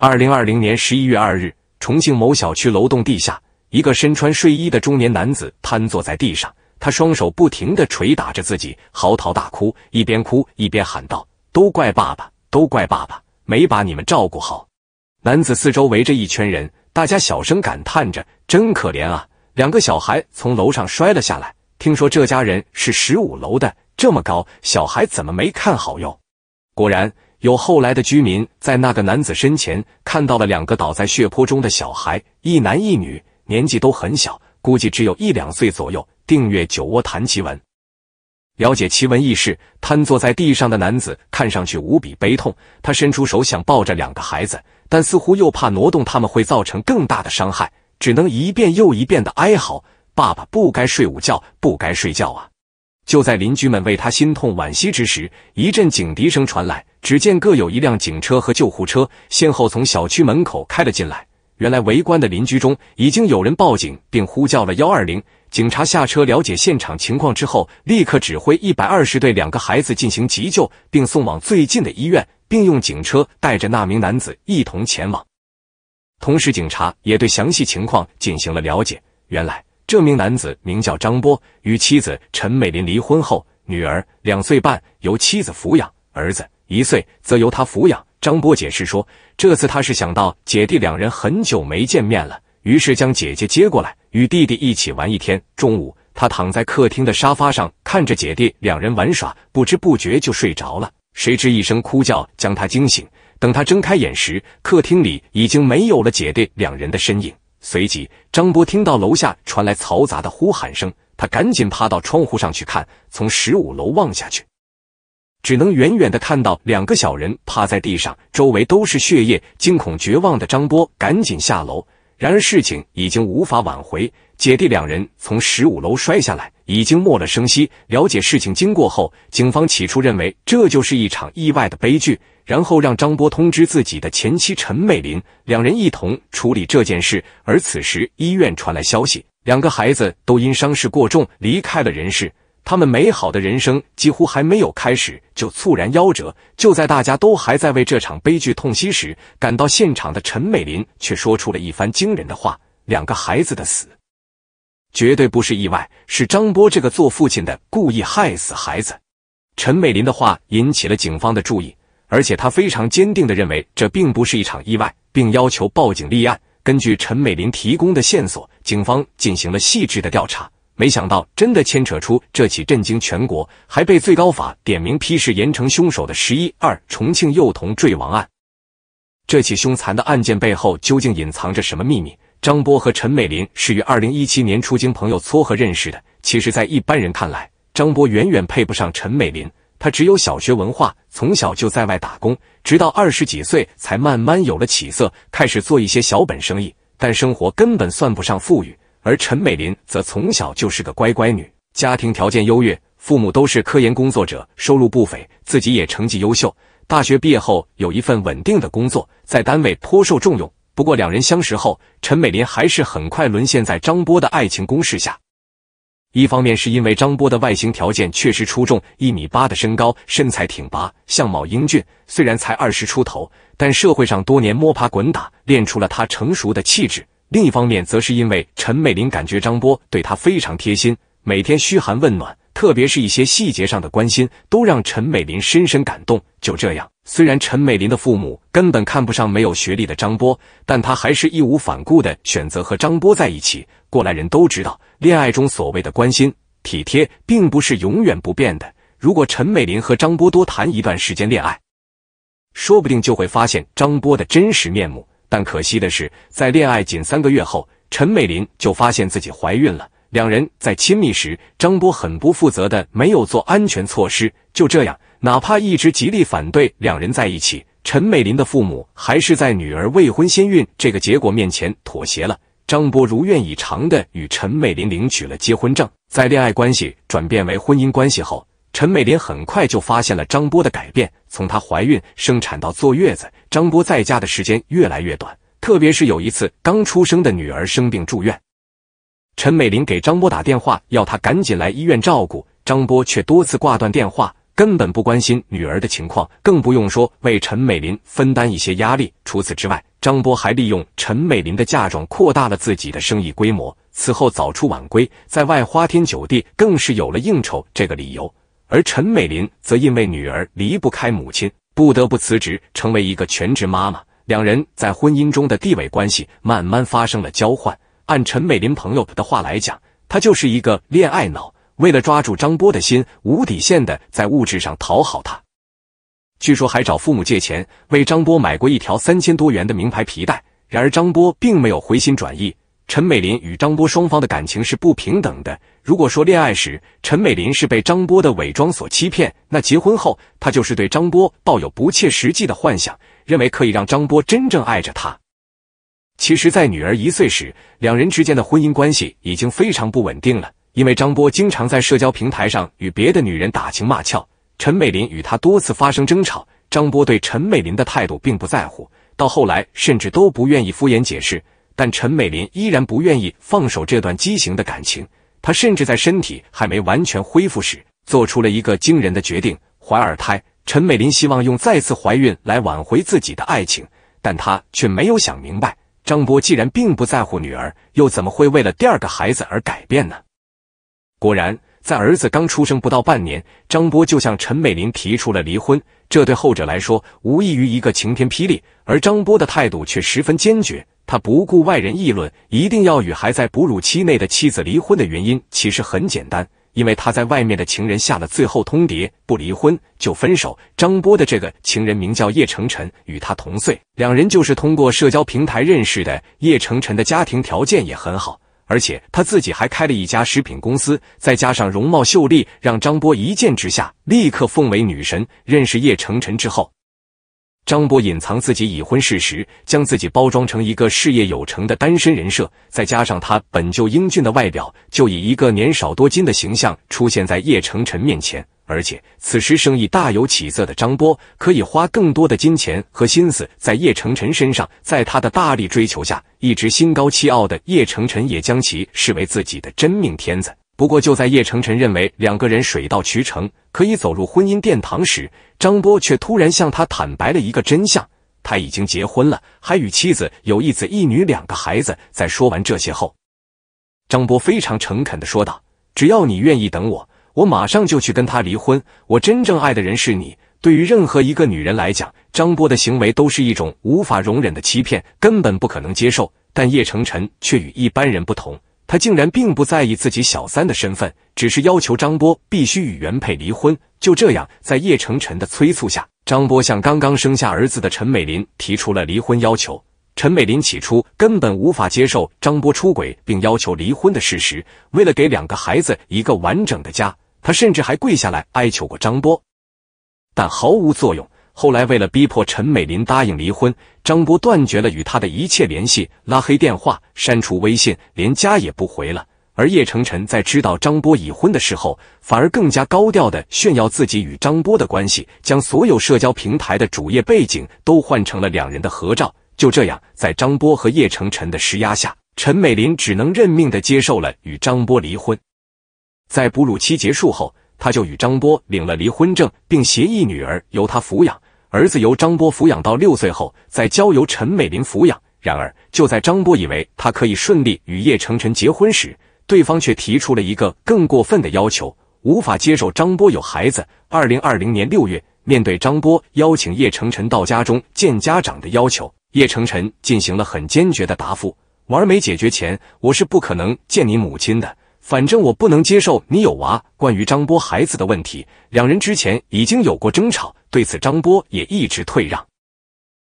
二零二零年十一月二日，重庆某小区楼栋地下，一个身穿睡衣的中年男子瘫坐在地上，他双手不停地捶打着自己，嚎啕大哭，一边哭一边喊道：“都怪爸爸，都怪爸爸，没把你们照顾好。”男子四周围着一圈人，大家小声感叹着：“真可怜啊，两个小孩从楼上摔了下来。”听说这家人是十五楼的，这么高，小孩怎么没看好哟？果然。有后来的居民在那个男子身前看到了两个倒在血泊中的小孩，一男一女，年纪都很小，估计只有一两岁左右。订阅“酒窝谈奇闻”，了解奇闻异事。瘫坐在地上的男子看上去无比悲痛，他伸出手想抱着两个孩子，但似乎又怕挪动他们会造成更大的伤害，只能一遍又一遍的哀嚎：“爸爸不该睡午觉，不该睡觉啊！”就在邻居们为他心痛惋惜之时，一阵警笛声传来。只见各有一辆警车和救护车先后从小区门口开了进来。原来围观的邻居中已经有人报警并呼叫了幺二零。警察下车了解现场情况之后，立刻指挥一百二十对两个孩子进行急救，并送往最近的医院，并用警车带着那名男子一同前往。同时，警察也对详细情况进行了了解。原来，这名男子名叫张波，与妻子陈美林离婚后，女儿两岁半由妻子抚养，儿子。一岁则由他抚养。张波解释说，这次他是想到姐弟两人很久没见面了，于是将姐姐接过来与弟弟一起玩一天。中午，他躺在客厅的沙发上，看着姐弟两人玩耍，不知不觉就睡着了。谁知一声哭叫将他惊醒，等他睁开眼时，客厅里已经没有了姐弟两人的身影。随即，张波听到楼下传来嘈杂的呼喊声，他赶紧趴到窗户上去看，从十五楼望下去。只能远远的看到两个小人趴在地上，周围都是血液，惊恐绝望的张波赶紧下楼，然而事情已经无法挽回，姐弟两人从十五楼摔下来，已经没了声息。了解事情经过后，警方起初认为这就是一场意外的悲剧，然后让张波通知自己的前妻陈美林，两人一同处理这件事。而此时医院传来消息，两个孩子都因伤势过重离开了人世。他们美好的人生几乎还没有开始，就猝然夭折。就在大家都还在为这场悲剧痛惜时，赶到现场的陈美林却说出了一番惊人的话：“两个孩子的死，绝对不是意外，是张波这个做父亲的故意害死孩子。”陈美林的话引起了警方的注意，而且她非常坚定的认为这并不是一场意外，并要求报警立案。根据陈美林提供的线索，警方进行了细致的调查。没想到，真的牵扯出这起震惊全国，还被最高法点名批示严惩凶手的十一二重庆幼童坠亡案。这起凶残的案件背后究竟隐藏着什么秘密？张波和陈美林是于二零一七年出经朋友撮合认识的。其实，在一般人看来，张波远远配不上陈美林。他只有小学文化，从小就在外打工，直到二十几岁才慢慢有了起色，开始做一些小本生意，但生活根本算不上富裕。而陈美林则从小就是个乖乖女，家庭条件优越，父母都是科研工作者，收入不菲，自己也成绩优秀。大学毕业后有一份稳定的工作，在单位颇受重用。不过两人相识后，陈美林还是很快沦陷在张波的爱情攻势下。一方面是因为张波的外形条件确实出众，一米八的身高，身材挺拔，相貌英俊。虽然才二十出头，但社会上多年摸爬滚打，练出了他成熟的气质。另一方面，则是因为陈美玲感觉张波对她非常贴心，每天嘘寒问暖，特别是一些细节上的关心，都让陈美玲深深感动。就这样，虽然陈美玲的父母根本看不上没有学历的张波，但她还是义无反顾的选择和张波在一起。过来人都知道，恋爱中所谓的关心体贴，并不是永远不变的。如果陈美玲和张波多谈一段时间恋爱，说不定就会发现张波的真实面目。但可惜的是，在恋爱仅三个月后，陈美玲就发现自己怀孕了。两人在亲密时，张波很不负责的没有做安全措施。就这样，哪怕一直极力反对两人在一起，陈美玲的父母还是在女儿未婚先孕这个结果面前妥协了。张波如愿以偿的与陈美玲领取了结婚证。在恋爱关系转变为婚姻关系后。陈美玲很快就发现了张波的改变，从她怀孕、生产到坐月子，张波在家的时间越来越短。特别是有一次，刚出生的女儿生病住院，陈美玲给张波打电话要他赶紧来医院照顾，张波却多次挂断电话，根本不关心女儿的情况，更不用说为陈美玲分担一些压力。除此之外，张波还利用陈美玲的嫁妆扩大了自己的生意规模。此后早出晚归，在外花天酒地，更是有了应酬这个理由。而陈美玲则因为女儿离不开母亲，不得不辞职，成为一个全职妈妈。两人在婚姻中的地位关系慢慢发生了交换。按陈美玲朋友的话来讲，她就是一个恋爱脑，为了抓住张波的心，无底线的在物质上讨好他。据说还找父母借钱，为张波买过一条三千多元的名牌皮带。然而张波并没有回心转意，陈美玲与张波双方的感情是不平等的。如果说恋爱时陈美玲是被张波的伪装所欺骗，那结婚后她就是对张波抱有不切实际的幻想，认为可以让张波真正爱着她。其实，在女儿一岁时，两人之间的婚姻关系已经非常不稳定了，因为张波经常在社交平台上与别的女人打情骂俏，陈美玲与他多次发生争吵。张波对陈美玲的态度并不在乎，到后来甚至都不愿意敷衍解释，但陈美玲依然不愿意放手这段畸形的感情。她甚至在身体还没完全恢复时，做出了一个惊人的决定——怀二胎。陈美玲希望用再次怀孕来挽回自己的爱情，但她却没有想明白，张波既然并不在乎女儿，又怎么会为了第二个孩子而改变呢？果然。在儿子刚出生不到半年，张波就向陈美玲提出了离婚。这对后者来说，无异于一个晴天霹雳。而张波的态度却十分坚决，他不顾外人议论，一定要与还在哺乳期内的妻子离婚的原因其实很简单，因为他在外面的情人下了最后通牒：不离婚就分手。张波的这个情人名叫叶成晨，与他同岁，两人就是通过社交平台认识的。叶成晨的家庭条件也很好。而且他自己还开了一家食品公司，再加上容貌秀丽，让张波一见之下立刻奉为女神。认识叶成尘之后，张波隐藏自己已婚事实，将自己包装成一个事业有成的单身人设，再加上他本就英俊的外表，就以一个年少多金的形象出现在叶成尘面前。而且此时生意大有起色的张波，可以花更多的金钱和心思在叶成尘身上。在他的大力追求下，一直心高气傲的叶成尘也将其视为自己的真命天子。不过，就在叶成尘认为两个人水到渠成，可以走入婚姻殿堂时，张波却突然向他坦白了一个真相：他已经结婚了，还与妻子有一子一女两个孩子。在说完这些后，张波非常诚恳地说道：“只要你愿意等我。”我马上就去跟他离婚。我真正爱的人是你。对于任何一个女人来讲，张波的行为都是一种无法容忍的欺骗，根本不可能接受。但叶成尘却与一般人不同，他竟然并不在意自己小三的身份，只是要求张波必须与原配离婚。就这样，在叶成尘的催促下，张波向刚刚生下儿子的陈美林提出了离婚要求。陈美林起初根本无法接受张波出轨并要求离婚的事实，为了给两个孩子一个完整的家。他甚至还跪下来哀求过张波，但毫无作用。后来为了逼迫陈美林答应离婚，张波断绝了与他的一切联系，拉黑电话，删除微信，连家也不回了。而叶成晨在知道张波已婚的时候，反而更加高调的炫耀自己与张波的关系，将所有社交平台的主页背景都换成了两人的合照。就这样，在张波和叶成晨的施压下，陈美玲只能认命的接受了与张波离婚。在哺乳期结束后，他就与张波领了离婚证，并协议女儿由他抚养，儿子由张波抚养到六岁后再交由陈美玲抚养。然而，就在张波以为他可以顺利与叶成晨结婚时，对方却提出了一个更过分的要求，无法接受张波有孩子。二零二零年六月，面对张波邀请叶成晨到家中见家长的要求，叶成晨进行了很坚决的答复：玩没解决前，我是不可能见你母亲的。反正我不能接受你有娃。关于张波孩子的问题，两人之前已经有过争吵，对此张波也一直退让。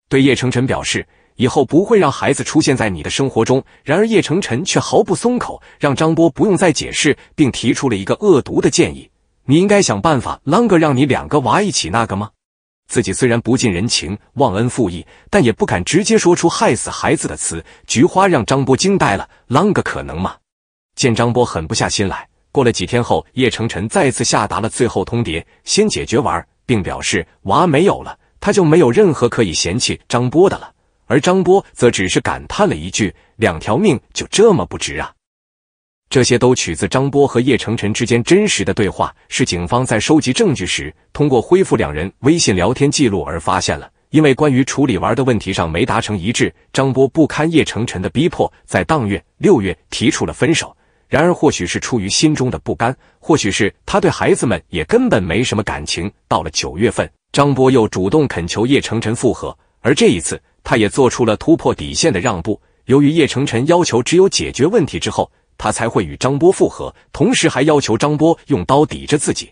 对叶成尘表示以后不会让孩子出现在你的生活中。然而叶成尘却毫不松口，让张波不用再解释，并提出了一个恶毒的建议：“你应该想办法啷个让你两个娃一起那个吗？”自己虽然不近人情、忘恩负义，但也不敢直接说出害死孩子的词。菊花让张波惊呆了，啷个可能吗？见张波狠不下心来，过了几天后，叶成晨再次下达了最后通牒：先解决娃，并表示娃没有了，他就没有任何可以嫌弃张波的了。而张波则只是感叹了一句：“两条命就这么不值啊！”这些都取自张波和叶成晨之间真实的对话，是警方在收集证据时通过恢复两人微信聊天记录而发现了。因为关于处理玩的问题上没达成一致，张波不堪叶成晨的逼迫，在当月、六月提出了分手。然而，或许是出于心中的不甘，或许是他对孩子们也根本没什么感情。到了九月份，张波又主动恳求叶成晨复合，而这一次，他也做出了突破底线的让步。由于叶成晨要求只有解决问题之后，他才会与张波复合，同时还要求张波用刀抵着自己，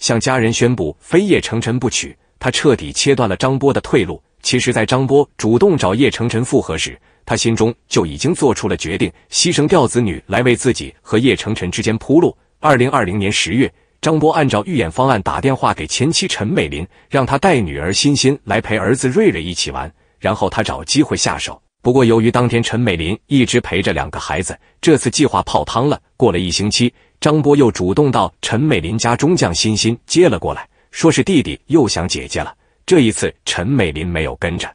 向家人宣布非叶成晨不娶，他彻底切断了张波的退路。其实，在张波主动找叶成尘复合时，他心中就已经做出了决定，牺牲掉子女来为自己和叶成尘之间铺路。二零二零年十月，张波按照预演方案打电话给前妻陈美玲，让她带女儿欣欣来陪儿子瑞瑞一起玩，然后他找机会下手。不过，由于当天陈美玲一直陪着两个孩子，这次计划泡汤了。过了一星期，张波又主动到陈美玲家中将欣欣接了过来，说是弟弟又想姐姐了。这一次，陈美林没有跟着。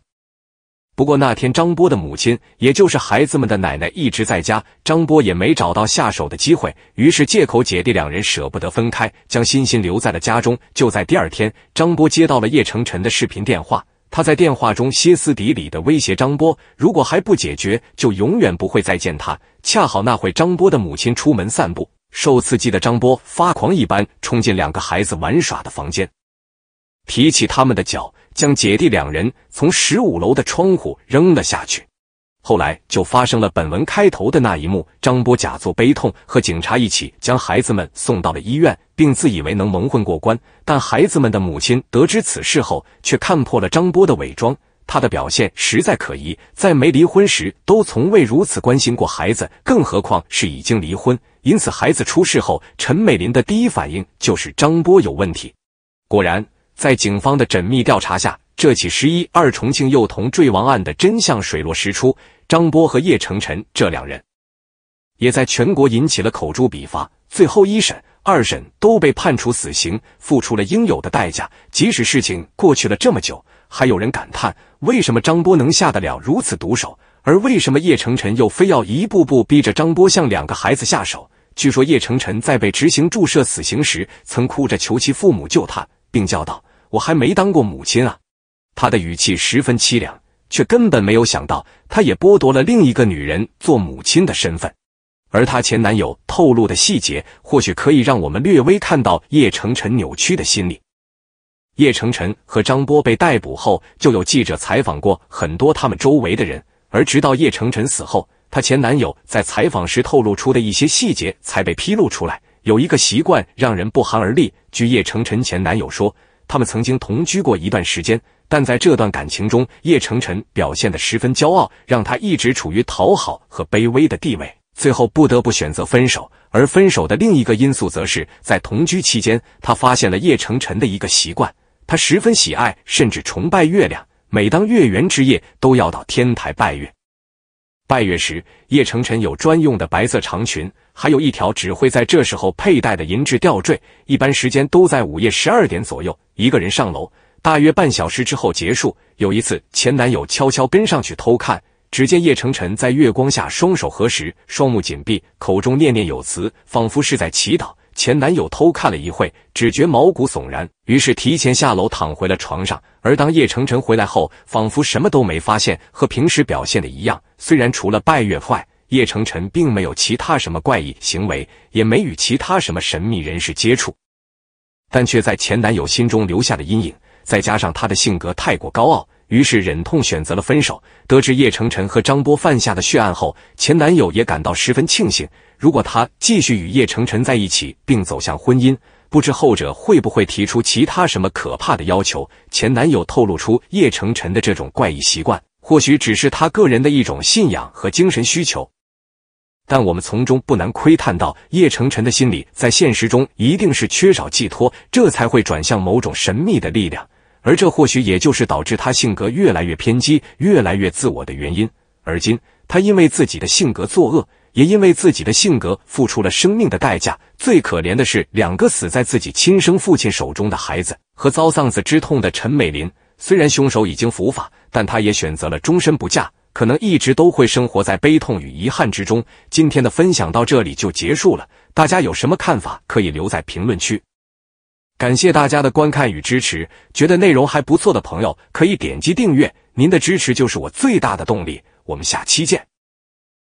不过那天，张波的母亲，也就是孩子们的奶奶一直在家，张波也没找到下手的机会。于是，借口姐弟两人舍不得分开，将欣欣留在了家中。就在第二天，张波接到了叶成晨的视频电话，他在电话中歇斯底里的威胁张波，如果还不解决，就永远不会再见他。恰好那会，张波的母亲出门散步，受刺激的张波发狂一般冲进两个孩子玩耍的房间。提起他们的脚，将姐弟两人从十五楼的窗户扔了下去。后来就发生了本文开头的那一幕。张波假作悲痛，和警察一起将孩子们送到了医院，并自以为能蒙混过关。但孩子们的母亲得知此事后，却看破了张波的伪装，他的表现实在可疑。在没离婚时，都从未如此关心过孩子，更何况是已经离婚。因此，孩子出事后，陈美林的第一反应就是张波有问题。果然。在警方的缜密调查下，这起十一二重庆幼童坠亡案的真相水落石出。张波和叶成晨这两人，也在全国引起了口诛笔伐。最后一审、二审都被判处死刑，付出了应有的代价。即使事情过去了这么久，还有人感叹：为什么张波能下得了如此毒手？而为什么叶成晨又非要一步步逼着张波向两个孩子下手？据说叶成晨在被执行注射死刑时，曾哭着求其父母救他，并叫道。我还没当过母亲啊，他的语气十分凄凉，却根本没有想到，他也剥夺了另一个女人做母亲的身份。而他前男友透露的细节，或许可以让我们略微看到叶成晨扭曲的心理。叶成晨和张波被逮捕后，就有记者采访过很多他们周围的人，而直到叶成晨死后，他前男友在采访时透露出的一些细节才被披露出来。有一个习惯让人不寒而栗，据叶成晨前男友说。他们曾经同居过一段时间，但在这段感情中，叶成晨表现的十分骄傲，让他一直处于讨好和卑微的地位，最后不得不选择分手。而分手的另一个因素，则是在同居期间，他发现了叶成晨的一个习惯，他十分喜爱甚至崇拜月亮，每当月圆之夜都要到天台拜月。拜月时，叶成晨有专用的白色长裙。还有一条只会在这时候佩戴的银质吊坠，一般时间都在午夜十二点左右。一个人上楼，大约半小时之后结束。有一次，前男友悄悄跟上去偷看，只见叶成晨在月光下双手合十，双目紧闭，口中念念有词，仿佛是在祈祷。前男友偷看了一会，只觉毛骨悚然，于是提前下楼躺回了床上。而当叶成晨回来后，仿佛什么都没发现，和平时表现的一样。虽然除了拜月外，叶成晨并没有其他什么怪异行为，也没与其他什么神秘人士接触，但却在前男友心中留下了阴影。再加上他的性格太过高傲，于是忍痛选择了分手。得知叶成晨和张波犯下的血案后，前男友也感到十分庆幸。如果他继续与叶成晨在一起并走向婚姻，不知后者会不会提出其他什么可怕的要求？前男友透露出叶成晨的这种怪异习惯，或许只是他个人的一种信仰和精神需求。但我们从中不难窥探到叶成晨的心理，在现实中一定是缺少寄托，这才会转向某种神秘的力量，而这或许也就是导致他性格越来越偏激、越来越自我的原因。而今，他因为自己的性格作恶，也因为自己的性格付出了生命的代价。最可怜的是两个死在自己亲生父亲手中的孩子和遭丧子之痛的陈美林。虽然凶手已经伏法，但他也选择了终身不嫁。可能一直都会生活在悲痛与遗憾之中。今天的分享到这里就结束了，大家有什么看法可以留在评论区。感谢大家的观看与支持，觉得内容还不错的朋友可以点击订阅，您的支持就是我最大的动力。我们下期见。